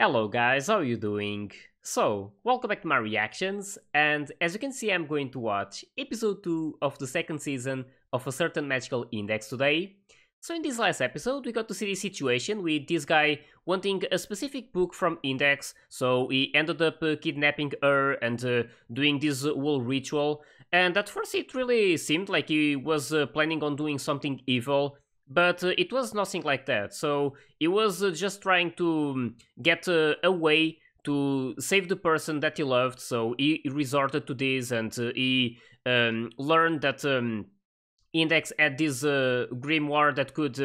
Hello guys, how are you doing? So, welcome back to my reactions, and as you can see I'm going to watch episode 2 of the second season of a certain magical index today. So in this last episode we got to see the situation with this guy wanting a specific book from Index, so he ended up uh, kidnapping her and uh, doing this whole ritual, and at first it really seemed like he was uh, planning on doing something evil, but uh, it was nothing like that. So he was uh, just trying to um, get uh, a way to save the person that he loved. So he resorted to this, and uh, he um, learned that um, Index had this uh, grimoire that could.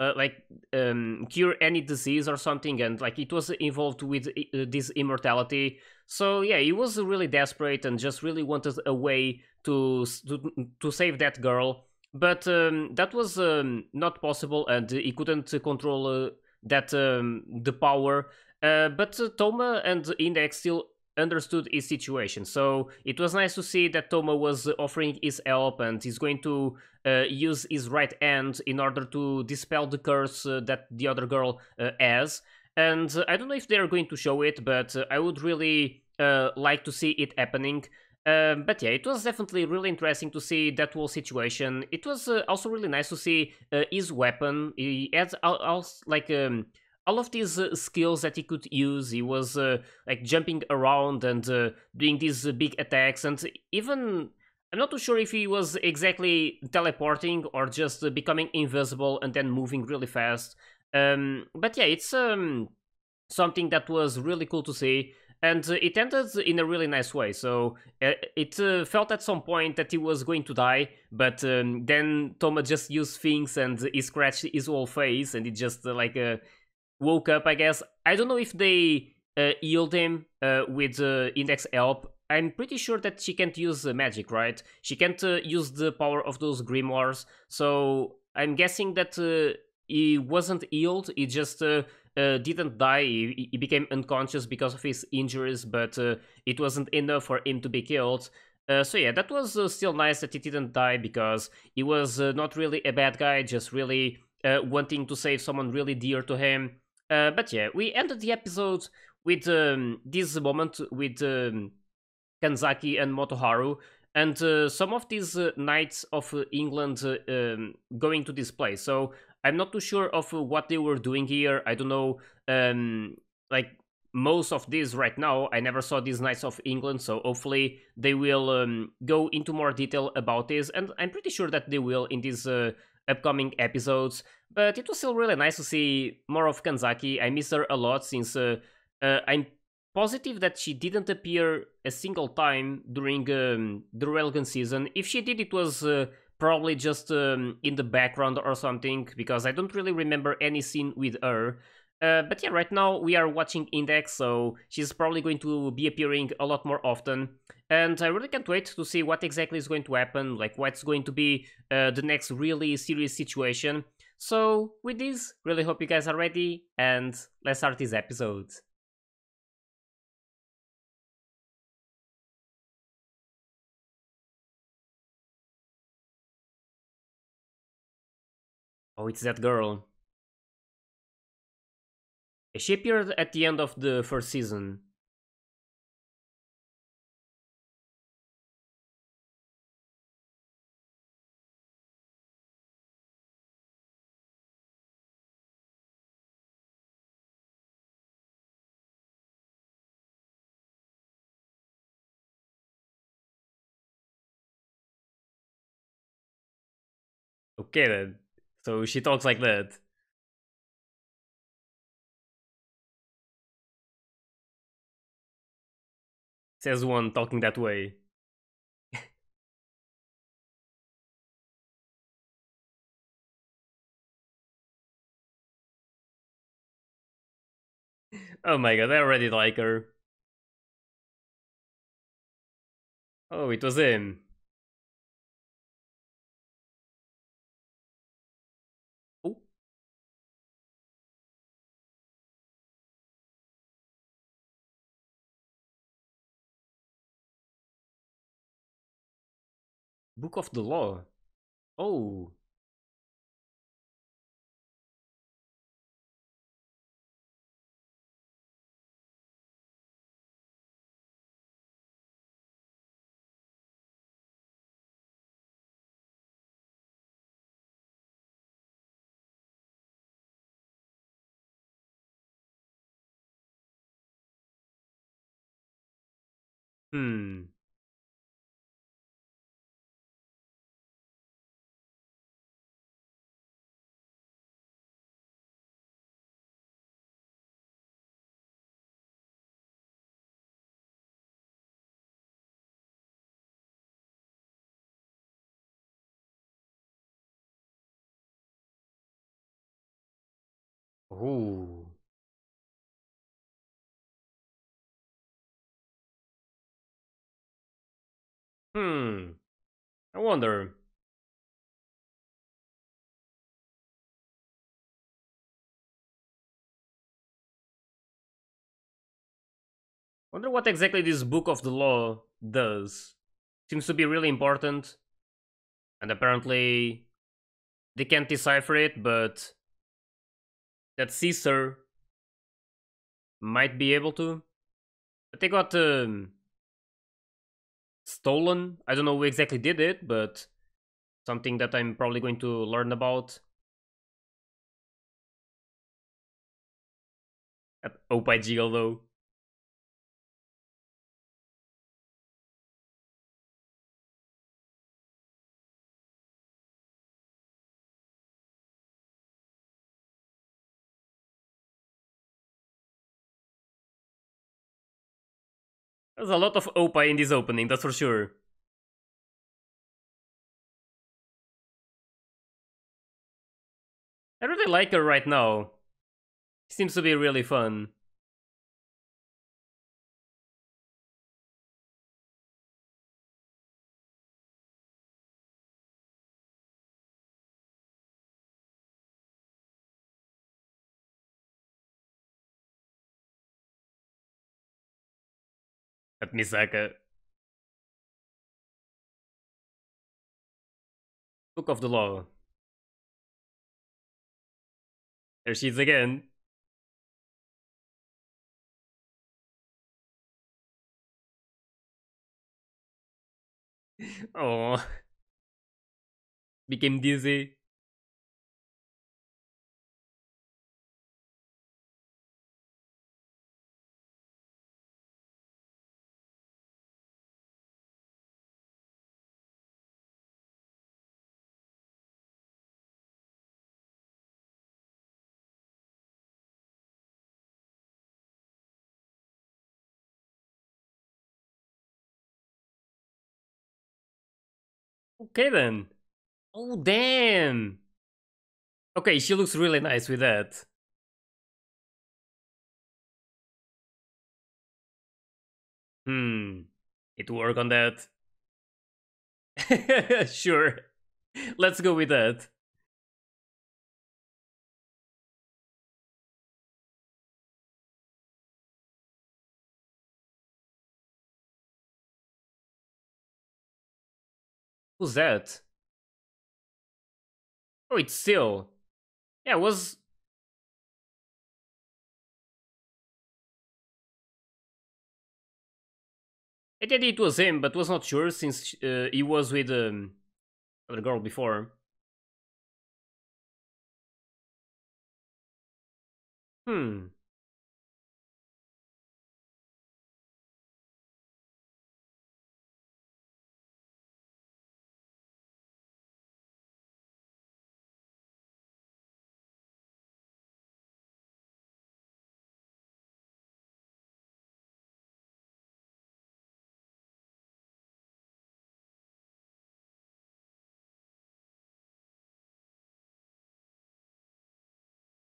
Uh, like um, cure any disease or something, and like it was involved with this immortality. So yeah, he was really desperate and just really wanted a way to to, to save that girl but um, that was um, not possible, and he couldn't control uh, that um, the power. Uh, but uh, Toma and Index still understood his situation. So it was nice to see that Toma was offering his help and he's going to uh, use his right hand in order to dispel the curse uh, that the other girl uh, has. And I don't know if they're going to show it, but I would really like to see it happening um, but yeah, it was definitely really interesting to see that whole situation. It was uh, also really nice to see uh, his weapon. He had like um, all of these uh, skills that he could use. He was uh, like jumping around and uh, doing these uh, big attacks, and even I'm not too sure if he was exactly teleporting or just becoming invisible and then moving really fast. Um, but yeah, it's um, something that was really cool to see and uh, it ended in a really nice way. So uh, it uh, felt at some point that he was going to die, but um, then Thomas just used things and he scratched his whole face, and he just uh, like uh, woke up. I guess I don't know if they uh, healed him with Index help. I'm pretty sure that she can't use magic, right? She can't use the power of those grimoires. So I'm guessing that he wasn't healed. He just uh, didn't die. He, he, became unconscious because of his injuries, but uh, it wasn't enough for him to be killed. Uh, so yeah, that was uh, still nice that he didn't die because he was uh, not really a bad guy, just really uh, wanting to save someone really dear to him. but yeah, we ended the episode with um, this moment with um, Kanzaki and Motoharu and uh, some of these uh, knights of uh, England um, going to this place. So I'm not too sure of uh, what they were doing here. I don't know, um, like most of these right now. I never saw these Knights of England, so hopefully they will um, go into more detail about this, and I'm pretty sure that they will in these uh, upcoming episodes. But it was still really nice to see more of Kanzaki. I miss her a lot since uh, uh, I'm positive that she didn't appear a single time during um, the relevant season. If she did, it was uh, probably just um, in the background or something, because I don't really remember any scene with her. Uh, but yeah, right now we are watching Index, so she's probably going to be appearing a lot more often. And I really can't wait to see what exactly is going to happen, like what's going to be uh, the next really serious situation. So with this, really hope you guys are ready, and let's start this episode. Oh, it's that girl. She appeared at the end of the first season. Okay then. So she talks like that. Says one talking that way. oh my god, I already like her. Oh, it was him. Book of the Law. Oh. Hmm. Ooh. Hmm. I wonder. Wonder what exactly this book of the law does. Seems to be really important. And apparently they can't decipher it, but that Caesar might be able to. But they got um, stolen. I don't know who exactly did it, but something that I'm probably going to learn about. At OPIG, although. There's a lot of Opa in this opening, that's for sure. I really like her right now. Seems to be really fun. hat mir Book of the Law. There she is again. oh, became dizzy. Okay then. Oh damn! Okay, she looks really nice with that. Hmm. It work on that. sure. Let's go with that. Who's that? Oh, it's still. Yeah, it was. I did it was him, but was not sure since uh, he was with um, the girl before. Hmm.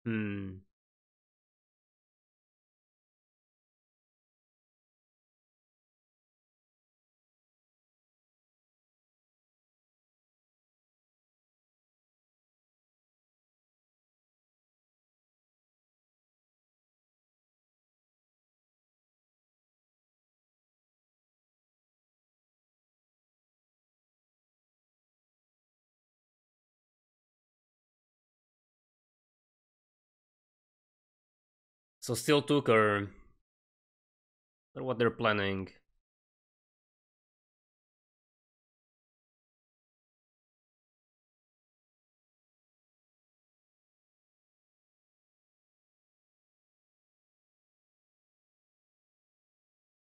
Hmm. So still took her. Or what they're planning.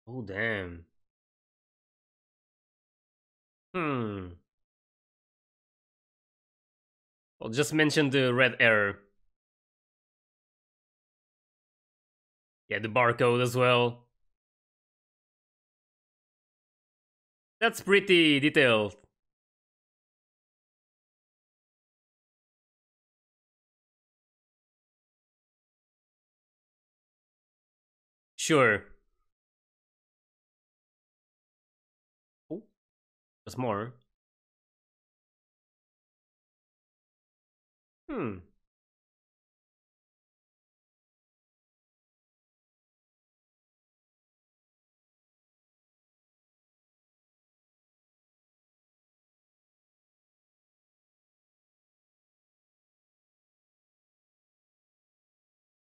Oh, damn. Hmm. I'll just mention the red error. Yeah, the barcode as well. That's pretty detailed. Sure. Oh, there's more. Hmm.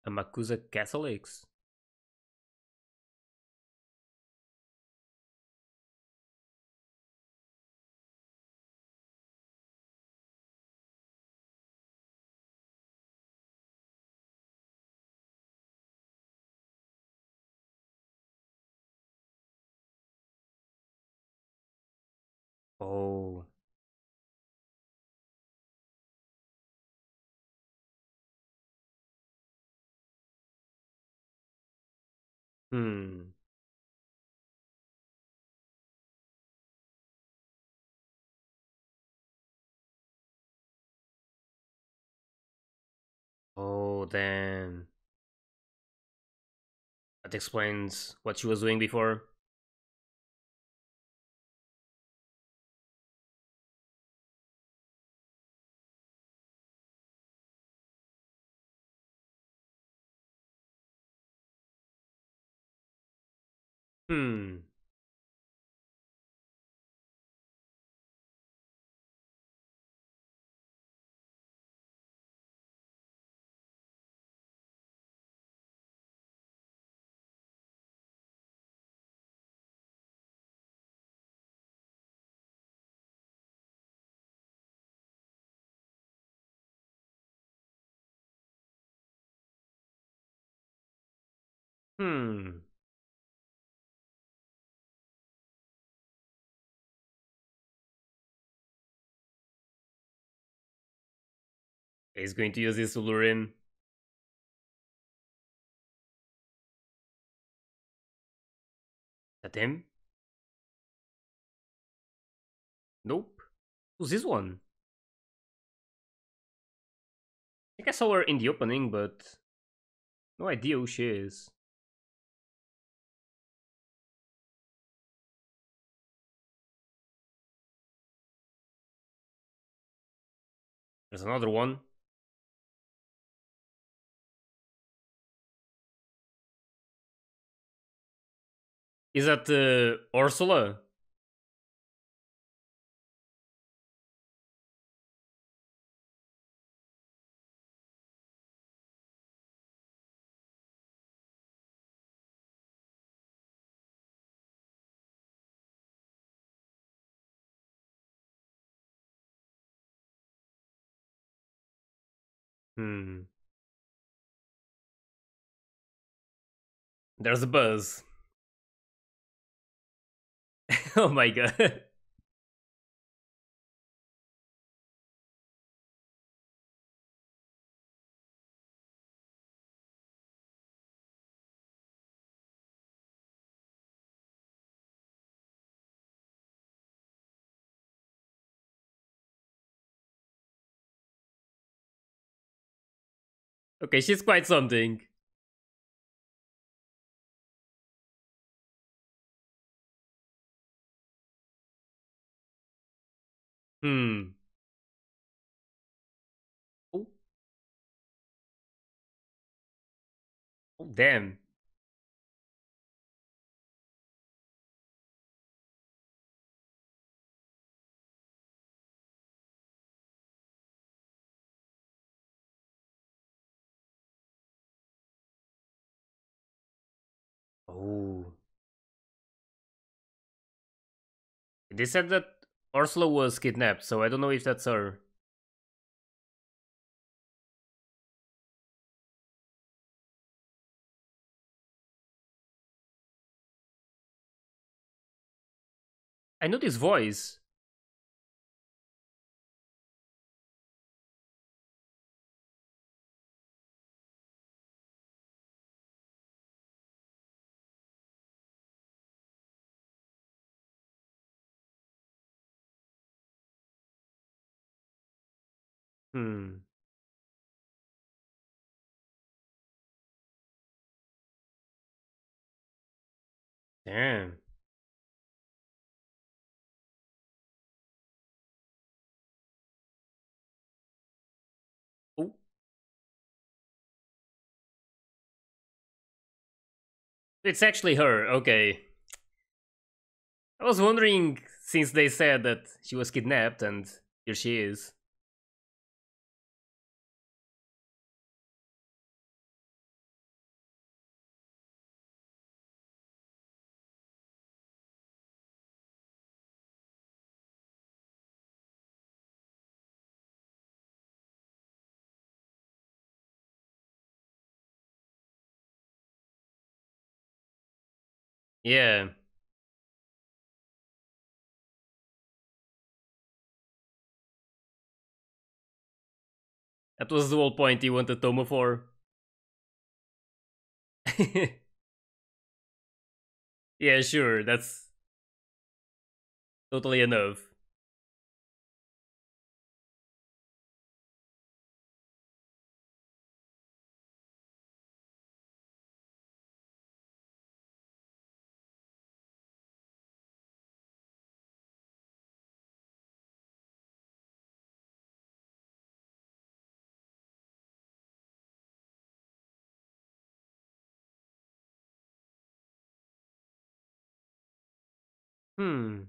Amakusa Catholics Oh. Hmm. Oh, damn. That explains what she was doing before. hmm He's going to use his Ulurin. That him? Nope. Who's this one? I think I saw her in the opening, but no idea who she is. There's another one. Is that uh, Ursula? Hmm. There's a buzz. oh my god. Okay, she's quite something. Hmm. Oh. Oh, damn. Oh. They said that Ursula was kidnapped, so I don't know if that's her. I know this voice. Hmm. Damn. Oh. It's actually her, okay. I was wondering, since they said that she was kidnapped and here she is. Yeah. That was the whole point he wanted Toma for. yeah, sure, that's totally enough. hmm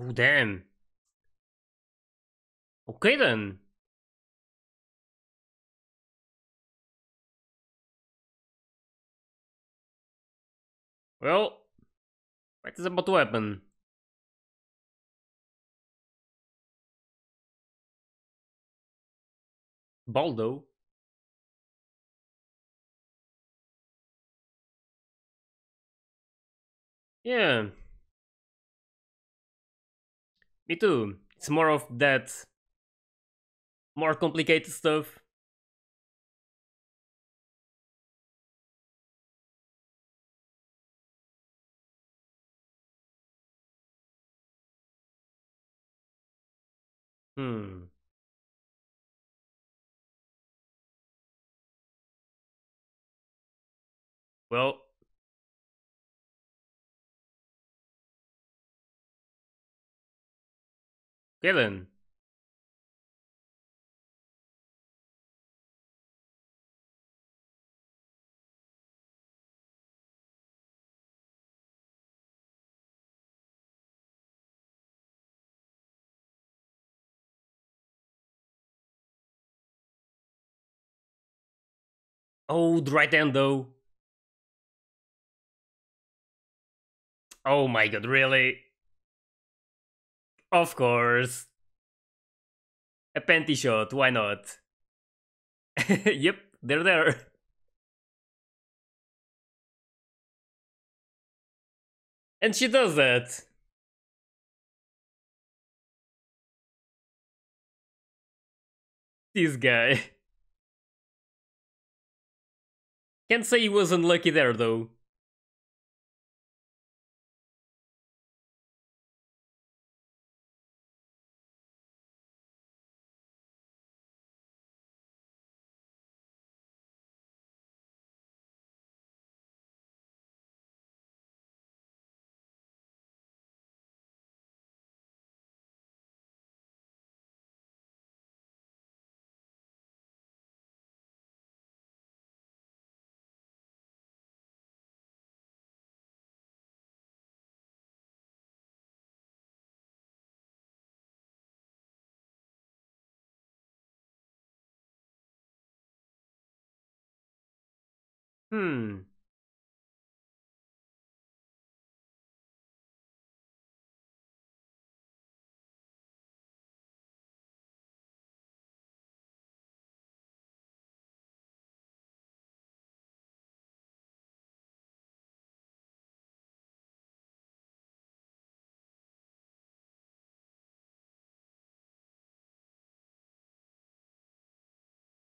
Oh, damn. Okay then. Well, what is about to happen? Baldo? Yeah. Me too. It's more of that more complicated stuff. Hmm. Well, Galen. Old right hand though. Oh my god, really? Of course. A panty shot, why not? yep, they're there. And she does that. This guy. Can't say he wasn't lucky there though. hmm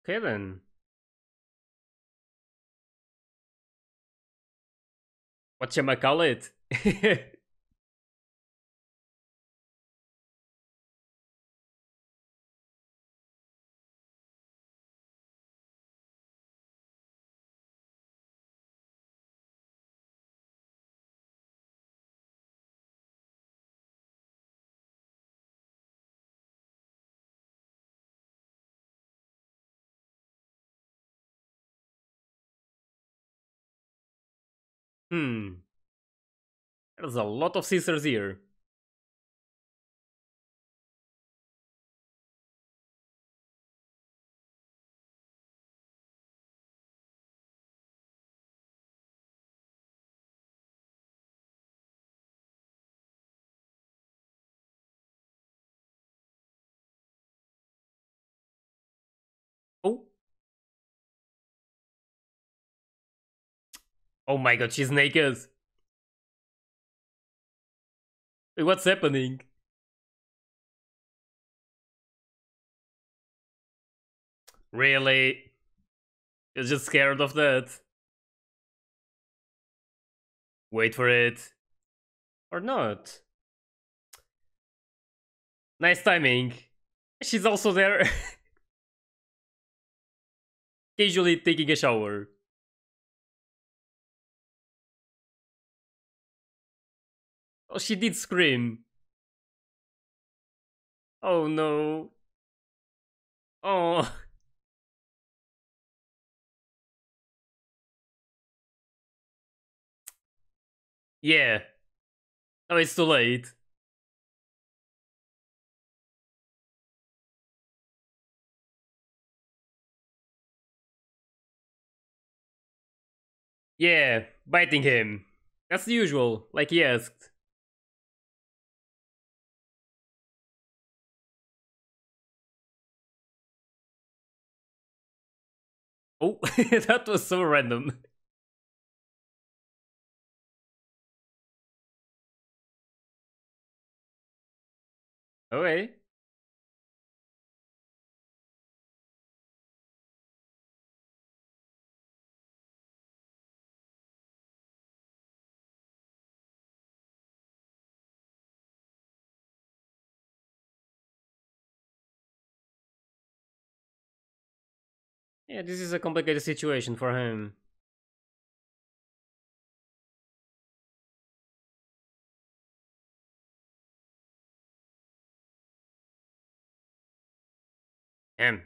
Okay then. Pode chamar Caulete. Hmm. There's a lot of scissors here. Oh my god, she's naked. What's happening? Really? You're just scared of that? Wait for it. Or not. Nice timing. She's also there. Casually taking a shower. Oh, she did scream. Oh no. Oh. Yeah. Oh, it's too late. Yeah, biting him. That's the usual, like he asked. Oh, that was so random. Okay. Yeah, this is a complicated situation for him. Him.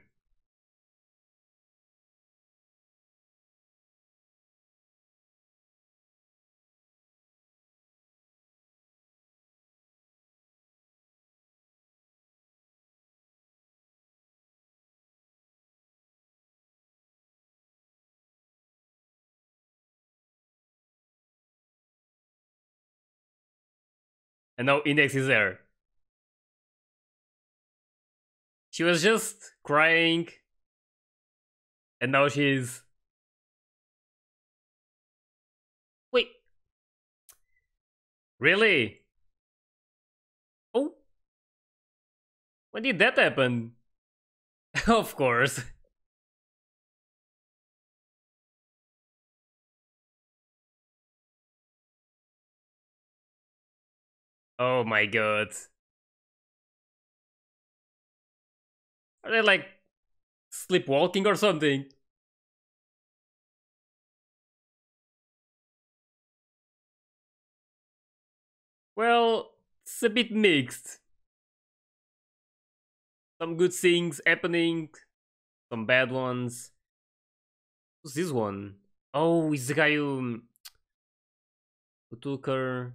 and now Index is there. She was just crying, and now she's. Wait. Really? Oh. When did that happen? of course. Oh my god. Are they like sleepwalking or something? Well, it's a bit mixed. Some good things happening, some bad ones. Who's this one? Oh, it's the guy who, who took her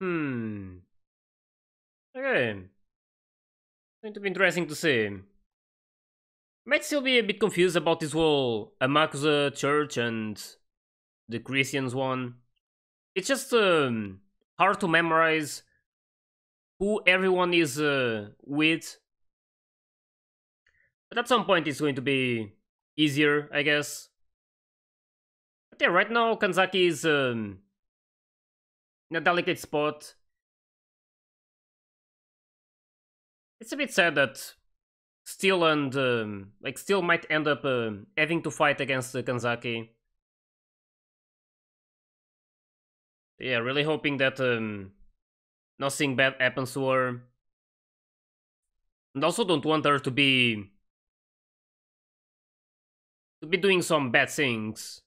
Hmm. Okay. Going to be interesting to see. Might still be a bit confused about this whole Amakusa church and the Christians one. It's just um, hard to memorize who everyone is uh, with. But at some point it's going to be easier, I guess. But yeah, right now Kanzaki is um, in a delicate spot. It's a bit sad that Steel and um, like Steel might end up uh, having to fight against uh, Kanzaki. Yeah, really hoping that um, nothing bad happens to her. And also don't want her to be to be doing some bad things.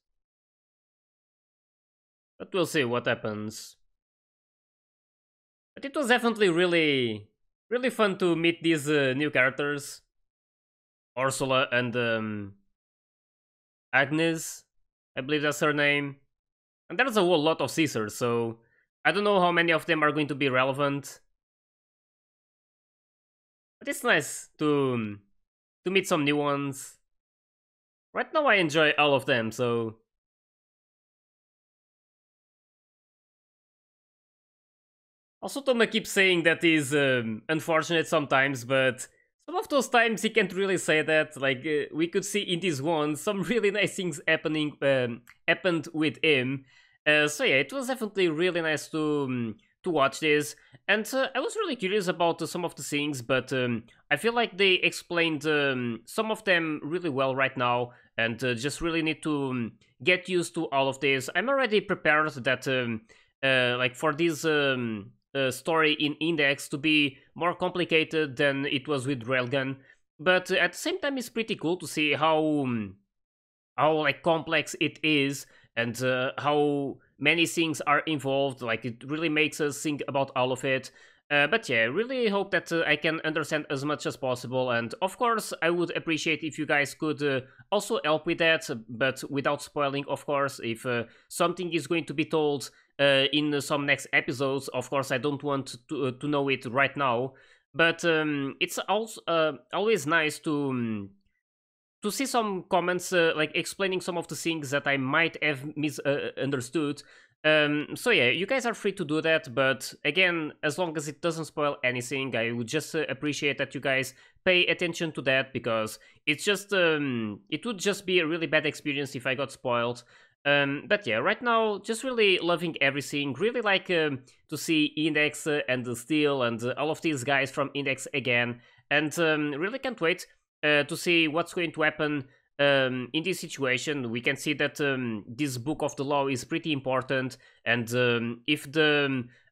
But we'll see what happens. But it was definitely really, really fun to meet these uh, new characters. Ursula and um, Agnes, I believe that's her name. And there's a whole lot of Caesars, so I don't know how many of them are going to be relevant. But it's nice to, um, to meet some new ones. Right now I enjoy all of them, so Also, Toma keeps saying that he's um, unfortunate sometimes, but some of those times he can't really say that. Like, uh, we could see in this one some really nice things happening um, happened with him. Uh, so yeah, it was definitely really nice to um, to watch this, and uh, I was really curious about uh, some of the things, but um, I feel like they explained um, some of them really well right now, and uh, just really need to um, get used to all of this. I'm already prepared that, um, uh, like, for these uh, story in Index to be more complicated than it was with Railgun. But at the same time, it's pretty cool to see how um, how like complex it is and uh, how many things are involved. Like it really makes us think about all of it. Uh, but yeah, really hope that uh, I can understand as much as possible, and of course, I would appreciate if you guys could uh, also help with that, but without spoiling, of course, if uh, something is going to be told uh, in some next episodes. Of course, I don't want to, uh, to know it right now, but um, it's also uh, always nice to um, to see some comments uh, like explaining some of the things that I might have misunderstood. Uh, uh, um, so yeah, you guys are free to do that, but again, as long as it doesn't spoil anything, I would just uh, appreciate that you guys pay attention to that because it's just um, it would just be a really bad experience if I got spoiled. Um, but yeah, right now, just really loving everything. Really like um, to see Index uh, and uh, Steel and uh, all of these guys from Index again. And um, really can't wait uh, to see what's going to happen um, in this situation. We can see that um, this book of the law is pretty important. And um, if the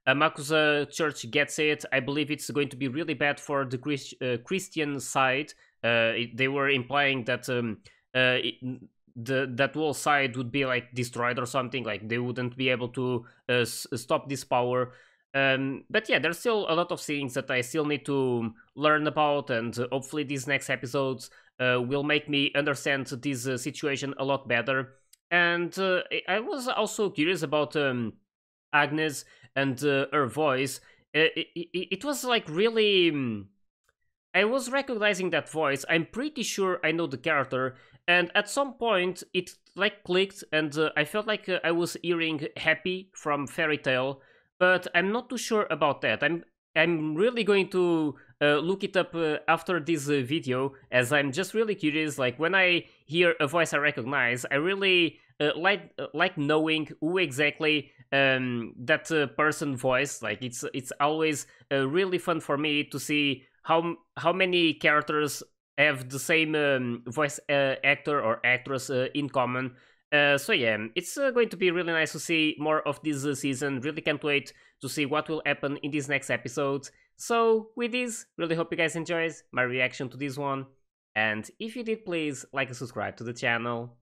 um, Makusa church gets it, I believe it's going to be really bad for the Christ uh, Christian side. Uh, it, they were implying that. Uh, the that whole side would be like destroyed or something. Like they wouldn't be able to uh, stop this power. Um, but yeah, there's still a lot of things that I still need to learn about, and hopefully these next episodes uh, will make me understand this uh, situation a lot better. And uh, I was also curious about um, Agnes and uh, her voice. It, uh, it, it, was like really. Mm, I was recognizing that voice. I'm pretty sure I know the character, and at some point it like clicked and uh, i felt like uh, i was hearing happy from fairy tale but i'm not too sure about that i'm i'm really going to uh, look it up uh, after this uh, video as i'm just really curious like when i hear a voice i recognize i really uh, like like knowing who exactly um, that person voice like it's it's always really fun for me to see how how many characters have the same um, voice uh, actor or actress uh, in common. Uh, so yeah, it's going to be really nice to see more of this season. Really can't wait to see what will happen in these next episodes. So with this, really hope you guys enjoyed my reaction to this one. And if you did, please like and subscribe to the channel.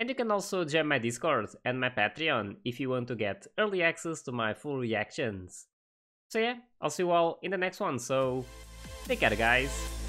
And you can also join my Discord and my Patreon if you want to get early access to my full reactions. So yeah, I'll see you all in the next one, so take care guys!